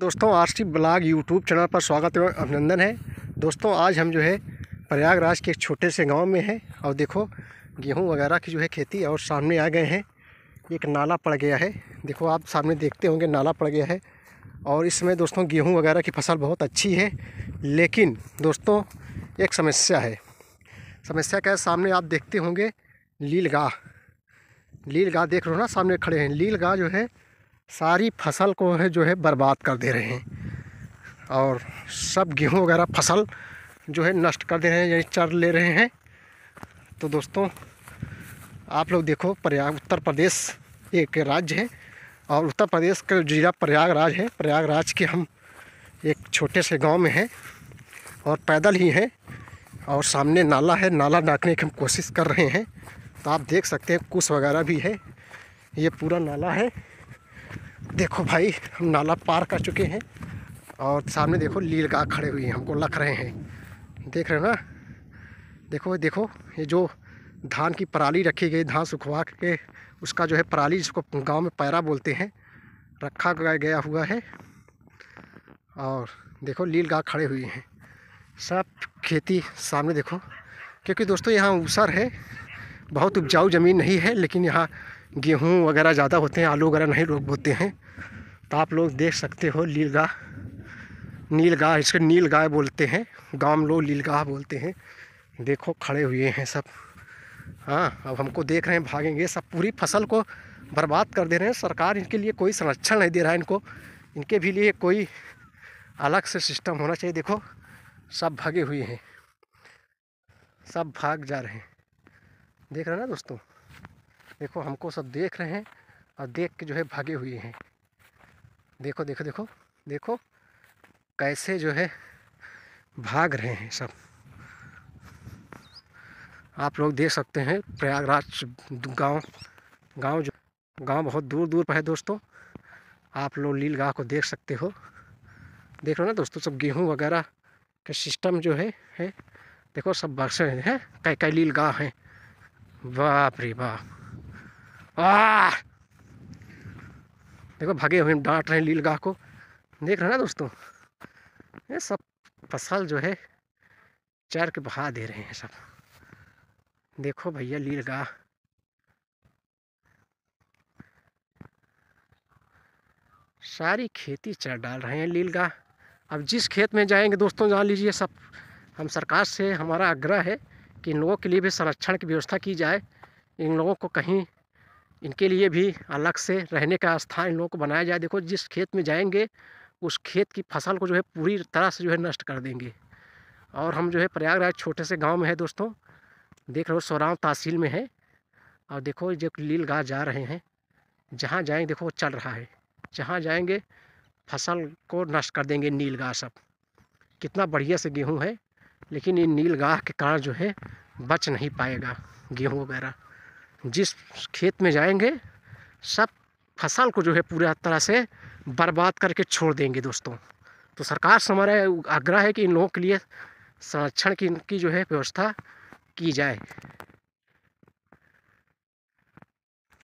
दोस्तों R C blog YouTube channel पर स्वागत एवं अभिनंदन है दोस्तों आज हम जो है प्रयागराज के एक छोटे से गांव में हैं और देखो गेहूं वगैरह की जो है खेती और सामने आ गए हैं एक नाला पड़ गया है देखो आप सामने देखते होंगे नाला पड़ गया है और इसमें दोस्तों गेहूँ वगैरह की फसल बहुत अच्छी है लेकिन दोस्तों एक समस्या है समस्या क्या है सामने आप देखते होंगे लील गाह देख रहे हो ना सामने खड़े हैं गाह जो है सारी फसल को है जो है बर्बाद कर दे रहे हैं और सब गेहूं वगैरह फसल जो है नष्ट कर दे रहे हैं यानी चर ले रहे हैं तो दोस्तों आप लोग देखो प्रयाग उत्तर प्रदेश एक राज्य है और उत्तर प्रदेश का जिला प्रयागराज है प्रयागराज के हम एक छोटे से गांव में हैं और पैदल ही हैं और सामने नाला है नाला डाकने की हम कोशिश कर रहे हैं तो आप देख सकते हैं कुश वगैरह भी है ये पूरा नाला है देखो भाई हम नाला पार कर चुके हैं और सामने देखो लील गाय खड़े हुए हैं हमको लख रहे हैं देख रहे हो ना देखो देखो ये जो धान की पराली रखी गई धान सुखवा के उसका जो है पराली जिसको गांव में पैरा बोलते हैं रखा गया हुआ है और देखो लील गाय खड़े हुए हैं सब खेती सामने देखो क्योंकि दोस्तों यहाँ ऊसर है बहुत उपजाऊ ज़मीन नहीं है लेकिन यहाँ गेहूँ वगैरह ज़्यादा होते हैं आलू वगैरह नहीं लोग बोते हैं तो आप लोग देख सकते हो लीलगा नीलगाह इसके नीलगाय बोलते हैं गाँव लोग नीलगाह बोलते हैं देखो खड़े हुए हैं सब हाँ अब हमको देख रहे हैं भागेंगे सब पूरी फसल को बर्बाद कर दे रहे हैं सरकार इनके लिए कोई संरक्षण नहीं दे रहा है इनको इनके भी लिए कोई अलग से सिस्टम होना चाहिए देखो सब भागे हुए हैं सब भाग जा रहे हैं देख रहे हैं ना दोस्तों देखो हमको सब देख रहे हैं और देख के जो है भागे हुए हैं देखो देखो देखो देखो कैसे जो है भाग रहे हैं सब आप लोग देख सकते हैं प्रयागराज गांव गांव जो गांव बहुत दूर दूर पर है दोस्तों आप लोग लील गाह को देख सकते हो देख लो ना दोस्तों सब गेहूं वगैरह का सिस्टम जो है है देखो सब बक्से हैं कई कई लील गाह हैं बाप रे बाप वाह देखो भागे हुए हम डांट रहे हैं लील गाह को देख रहे हैं ना दोस्तों ये सब फसल जो है चार के बहा दे रहे हैं सब देखो भैया गाह सारी खेती चर डाल रहे हैं गाह अब जिस खेत में जाएंगे दोस्तों जान लीजिए सब हम सरकार से हमारा आग्रह है कि इन लोगों के लिए भी संरक्षण की व्यवस्था की जाए इन लोगों को कहीं इनके लिए भी अलग से रहने का स्थान इन लोगों को बनाया जाए देखो जिस खेत में जाएंगे उस खेत की फसल को जो है पूरी तरह से जो है नष्ट कर देंगे और हम जो है प्रयागराज छोटे से गांव में है दोस्तों देख रहे हो सोराव तहसील में है और देखो जो लील गाह जा रहे हैं जहाँ जाएँगे देखो वो चल रहा है जहाँ जाएँगे फसल को नष्ट कर देंगे नील गाह सब कितना बढ़िया से गेहूँ है लेकिन ये नील गाह के कारण जो है बच नहीं पाएगा गेहूँ वगैरह जिस खेत में जाएंगे सब फसल को जो है पूरा तरह से बर्बाद करके छोड़ देंगे दोस्तों तो सरकार से हमारा आग्रह है कि इन लोगों के लिए संरक्षण की इनकी जो है व्यवस्था की जाए